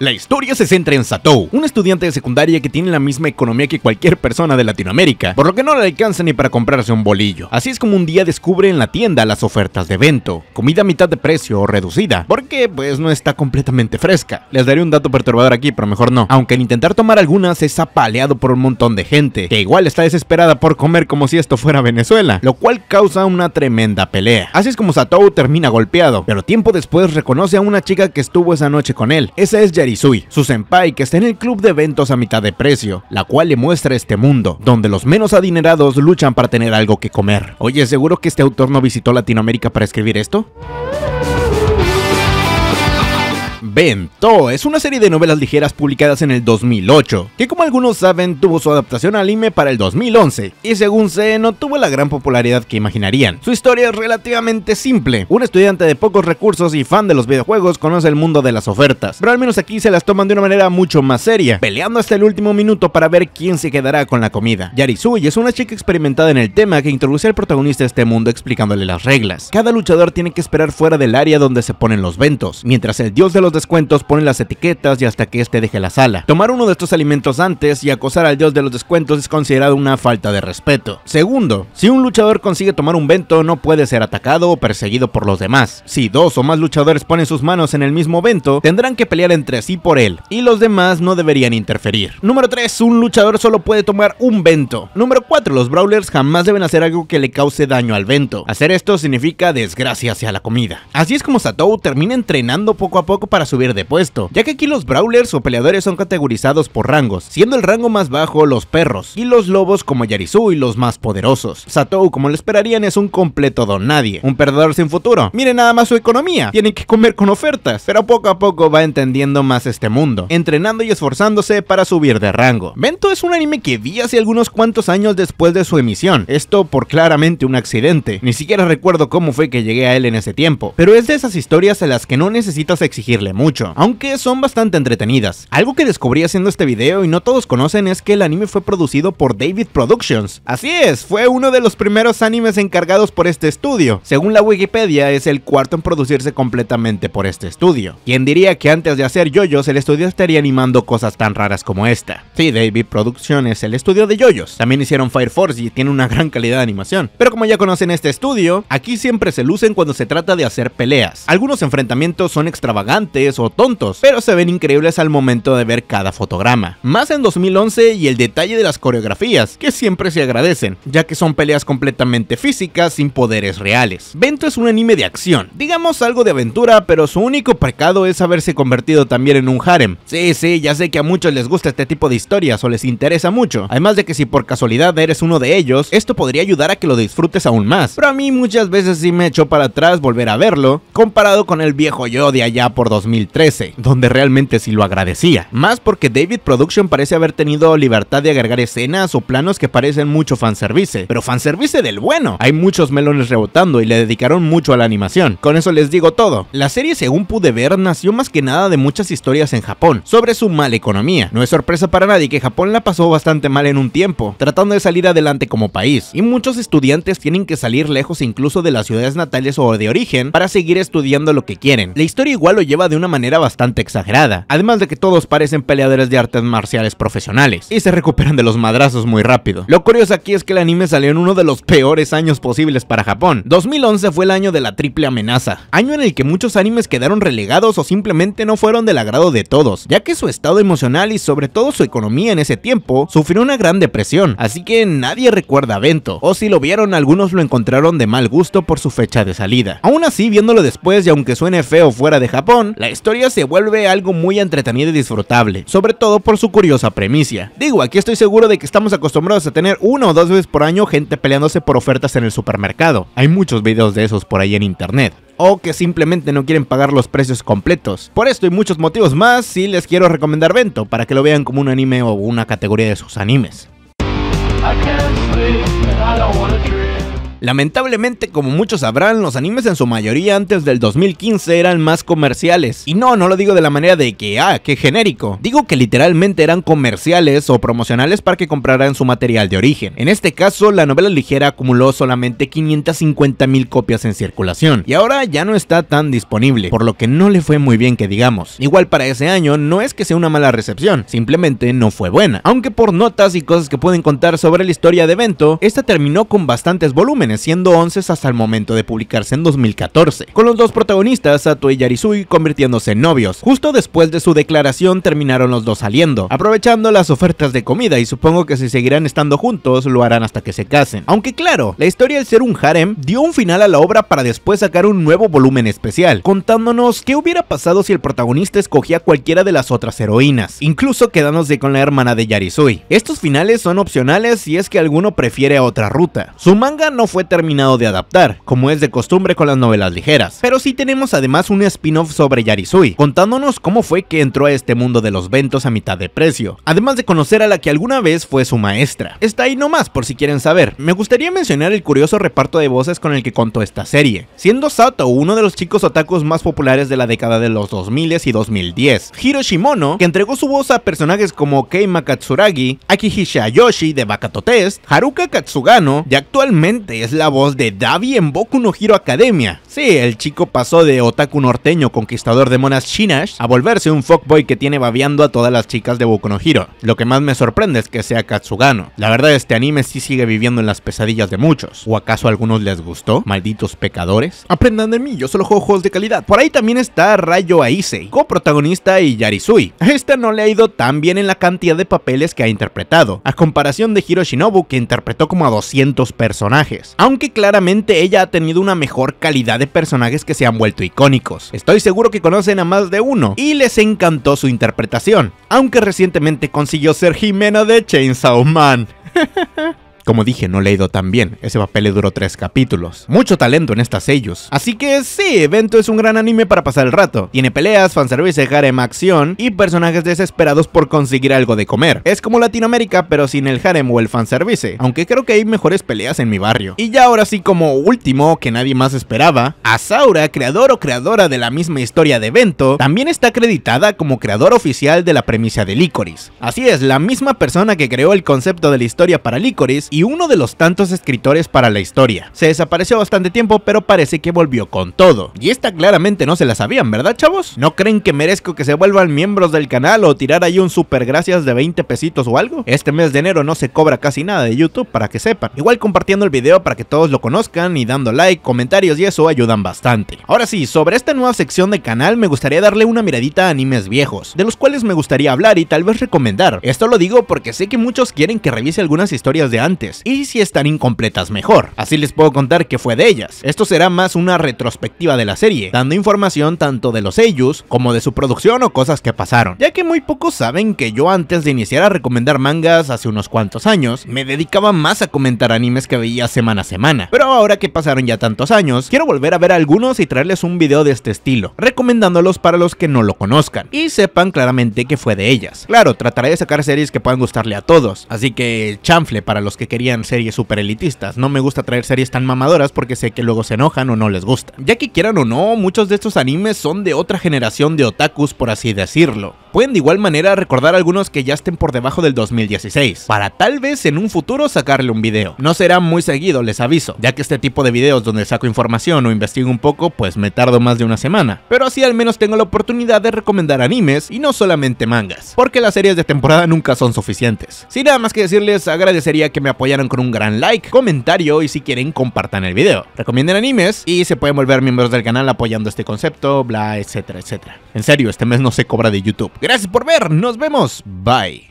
La historia se centra en Satou, un estudiante de secundaria que tiene la misma economía que cualquier persona de Latinoamérica, por lo que no le alcanza ni para comprarse un bolillo. Así es como un día descubre en la tienda las ofertas de evento, comida a mitad de precio o reducida, porque pues no está completamente fresca. Les daré un dato perturbador aquí, pero mejor no. Aunque al intentar tomar algunas es apaleado por un montón de gente, que igual está desesperada por comer como si esto fuera Venezuela, lo cual causa una tremenda pelea. Así es como Satou termina golpeado, pero tiempo después reconoce a una chica que estuvo esa noche con él. Esa es Yari su senpai que está en el club de eventos a mitad de precio, la cual le muestra este mundo, donde los menos adinerados luchan para tener algo que comer. Oye, ¿seguro que este autor no visitó Latinoamérica para escribir esto? Bento es una serie de novelas ligeras publicadas en el 2008, que como algunos saben tuvo su adaptación al anime para el 2011, y según se no tuvo la gran popularidad que imaginarían. Su historia es relativamente simple, un estudiante de pocos recursos y fan de los videojuegos conoce el mundo de las ofertas, pero al menos aquí se las toman de una manera mucho más seria, peleando hasta el último minuto para ver quién se quedará con la comida. Yarisui es una chica experimentada en el tema que introduce al protagonista a este mundo explicándole las reglas. Cada luchador tiene que esperar fuera del área donde se ponen los ventos, mientras el dios de los descuentos ponen las etiquetas y hasta que éste deje la sala. Tomar uno de estos alimentos antes y acosar al dios de los descuentos es considerado una falta de respeto. Segundo, si un luchador consigue tomar un vento no puede ser atacado o perseguido por los demás. Si dos o más luchadores ponen sus manos en el mismo vento, tendrán que pelear entre sí por él y los demás no deberían interferir. Número 3, un luchador solo puede tomar un vento. Número 4, los brawlers jamás deben hacer algo que le cause daño al vento. Hacer esto significa desgracia hacia la comida. Así es como Satou termina entrenando poco a poco para subir de puesto, ya que aquí los brawlers o peleadores son categorizados por rangos, siendo el rango más bajo los perros, y los lobos como Yarisu y los más poderosos. Satou, como lo esperarían, es un completo don nadie, un perdedor sin futuro. Miren nada más su economía, tienen que comer con ofertas, pero poco a poco va entendiendo más este mundo, entrenando y esforzándose para subir de rango. Bento es un anime que vi hace algunos cuantos años después de su emisión, esto por claramente un accidente, ni siquiera recuerdo cómo fue que llegué a él en ese tiempo, pero es de esas historias a las que no necesitas exigirle mucho, aunque son bastante entretenidas. Algo que descubrí haciendo este video y no todos conocen es que el anime fue producido por David Productions. Así es, fue uno de los primeros animes encargados por este estudio. Según la Wikipedia, es el cuarto en producirse completamente por este estudio. ¿Quién diría que antes de hacer yoyos el estudio estaría animando cosas tan raras como esta? Sí, David Productions, es el estudio de yoyos. También hicieron Fire Force y tiene una gran calidad de animación. Pero como ya conocen este estudio, aquí siempre se lucen cuando se trata de hacer peleas. Algunos enfrentamientos son extravagantes o tontos, pero se ven increíbles al momento de ver cada fotograma. Más en 2011 y el detalle de las coreografías, que siempre se agradecen, ya que son peleas completamente físicas sin poderes reales. Bento es un anime de acción, digamos algo de aventura, pero su único pecado es haberse convertido también en un harem. Sí, sí, ya sé que a muchos les gusta este tipo de historias o les interesa mucho, además de que si por casualidad eres uno de ellos, esto podría ayudar a que lo disfrutes aún más, pero a mí muchas veces sí me echó para atrás volver a verlo, comparado con el viejo yo de allá por 2000 13, donde realmente sí lo agradecía. Más porque David Production parece haber tenido libertad de agregar escenas o planos que parecen mucho fanservice, pero fanservice del bueno. Hay muchos melones rebotando y le dedicaron mucho a la animación. Con eso les digo todo. La serie, según pude ver, nació más que nada de muchas historias en Japón, sobre su mala economía. No es sorpresa para nadie que Japón la pasó bastante mal en un tiempo, tratando de salir adelante como país, y muchos estudiantes tienen que salir lejos incluso de las ciudades natales o de origen para seguir estudiando lo que quieren. La historia igual lo lleva de una manera bastante exagerada, además de que todos parecen peleadores de artes marciales profesionales, y se recuperan de los madrazos muy rápido. Lo curioso aquí es que el anime salió en uno de los peores años posibles para Japón. 2011 fue el año de la triple amenaza, año en el que muchos animes quedaron relegados o simplemente no fueron del agrado de todos, ya que su estado emocional y sobre todo su economía en ese tiempo sufrió una gran depresión, así que nadie recuerda a o si lo vieron algunos lo encontraron de mal gusto por su fecha de salida. Aún así, viéndolo después y aunque suene feo fuera de Japón, la la historia se vuelve algo muy entretenido y disfrutable, sobre todo por su curiosa premisa. Digo, aquí estoy seguro de que estamos acostumbrados a tener una o dos veces por año gente peleándose por ofertas en el supermercado. Hay muchos videos de esos por ahí en internet o que simplemente no quieren pagar los precios completos. Por esto y muchos motivos más, sí les quiero recomendar Bento para que lo vean como un anime o una categoría de sus animes. Lamentablemente, como muchos sabrán, los animes en su mayoría antes del 2015 eran más comerciales. Y no, no lo digo de la manera de que, ah, qué genérico. Digo que literalmente eran comerciales o promocionales para que compraran su material de origen. En este caso, la novela ligera acumuló solamente 550 mil copias en circulación. Y ahora ya no está tan disponible, por lo que no le fue muy bien que digamos. Igual para ese año, no es que sea una mala recepción, simplemente no fue buena. Aunque por notas y cosas que pueden contar sobre la historia de evento, esta terminó con bastantes volúmenes siendo 11 hasta el momento de publicarse en 2014, con los dos protagonistas, Sato y Yarisui, convirtiéndose en novios. Justo después de su declaración terminaron los dos saliendo, aprovechando las ofertas de comida y supongo que si seguirán estando juntos lo harán hasta que se casen. Aunque claro, la historia del ser un harem dio un final a la obra para después sacar un nuevo volumen especial, contándonos qué hubiera pasado si el protagonista escogía cualquiera de las otras heroínas, incluso quedándose con la hermana de Yarisui. Estos finales son opcionales si es que alguno prefiere a otra ruta. Su manga no fue terminado de adaptar, como es de costumbre con las novelas ligeras. Pero sí tenemos además un spin-off sobre Yarisui, contándonos cómo fue que entró a este mundo de los ventos a mitad de precio, además de conocer a la que alguna vez fue su maestra. Está ahí nomás por si quieren saber. Me gustaría mencionar el curioso reparto de voces con el que contó esta serie, siendo Sato uno de los chicos otakus más populares de la década de los 2000 y 2010, Hiroshimono, que entregó su voz a personajes como Kei Makatsuragi, Akihisha Yoshi de Test, Haruka Katsugano y actualmente es es la voz de Davi en Boku no Hero Academia. Sí, el chico pasó de otaku norteño conquistador de monas chinas a volverse un fuckboy que tiene babeando a todas las chicas de Boku Lo que más me sorprende es que sea Katsugano. La verdad, este anime sí sigue viviendo en las pesadillas de muchos. ¿O acaso a algunos les gustó? Malditos pecadores. Aprendan de mí, yo solo juego juegos de calidad. Por ahí también está Rayo Aisei, coprotagonista y Yarisui. A esta no le ha ido tan bien en la cantidad de papeles que ha interpretado, a comparación de Hiro Shinobu que interpretó como a 200 personajes. Aunque claramente ella ha tenido una mejor calidad de personajes que se han vuelto icónicos. Estoy seguro que conocen a más de uno y les encantó su interpretación, aunque recientemente consiguió ser Jimena de Chainsaw Man. Como dije, no le también tan bien, ese papel le duró tres capítulos. Mucho talento en estas sellos. Así que sí, Evento es un gran anime para pasar el rato. Tiene peleas, fanservice, harem, acción y personajes desesperados por conseguir algo de comer. Es como Latinoamérica, pero sin el harem o el fanservice, aunque creo que hay mejores peleas en mi barrio. Y ya ahora sí, como último, que nadie más esperaba, Asaura, creador o creadora de la misma historia de Evento... también está acreditada como creador oficial de la premisa de Licoris. Así es, la misma persona que creó el concepto de la historia para Licoris y y uno de los tantos escritores para la historia. Se desapareció bastante tiempo, pero parece que volvió con todo. Y esta claramente no se la sabían, ¿verdad, chavos? ¿No creen que merezco que se vuelvan miembros del canal o tirar ahí un super gracias de 20 pesitos o algo? Este mes de enero no se cobra casi nada de YouTube para que sepan. Igual compartiendo el video para que todos lo conozcan y dando like, comentarios y eso ayudan bastante. Ahora sí, sobre esta nueva sección de canal me gustaría darle una miradita a animes viejos, de los cuales me gustaría hablar y tal vez recomendar. Esto lo digo porque sé que muchos quieren que revise algunas historias de antes y si están incompletas mejor. Así les puedo contar que fue de ellas. Esto será más una retrospectiva de la serie, dando información tanto de los ellos como de su producción o cosas que pasaron, ya que muy pocos saben que yo antes de iniciar a recomendar mangas hace unos cuantos años, me dedicaba más a comentar animes que veía semana a semana, pero ahora que pasaron ya tantos años, quiero volver a ver algunos y traerles un video de este estilo, recomendándolos para los que no lo conozcan, y sepan claramente que fue de ellas. Claro, trataré de sacar series que puedan gustarle a todos, así que chanfle para los que querían series super elitistas. No me gusta traer series tan mamadoras porque sé que luego se enojan o no les gusta. Ya que quieran o no, muchos de estos animes son de otra generación de otakus, por así decirlo pueden de igual manera recordar algunos que ya estén por debajo del 2016, para tal vez en un futuro sacarle un video. No será muy seguido, les aviso, ya que este tipo de videos donde saco información o investigo un poco, pues me tardo más de una semana. Pero así al menos tengo la oportunidad de recomendar animes y no solamente mangas, porque las series de temporada nunca son suficientes. Sin nada más que decirles, agradecería que me apoyaran con un gran like, comentario y si quieren compartan el video. Recomienden animes y se pueden volver miembros del canal apoyando este concepto, bla, etcétera, etcétera. En serio, este mes no se cobra de YouTube. Gracias por ver, nos vemos, bye.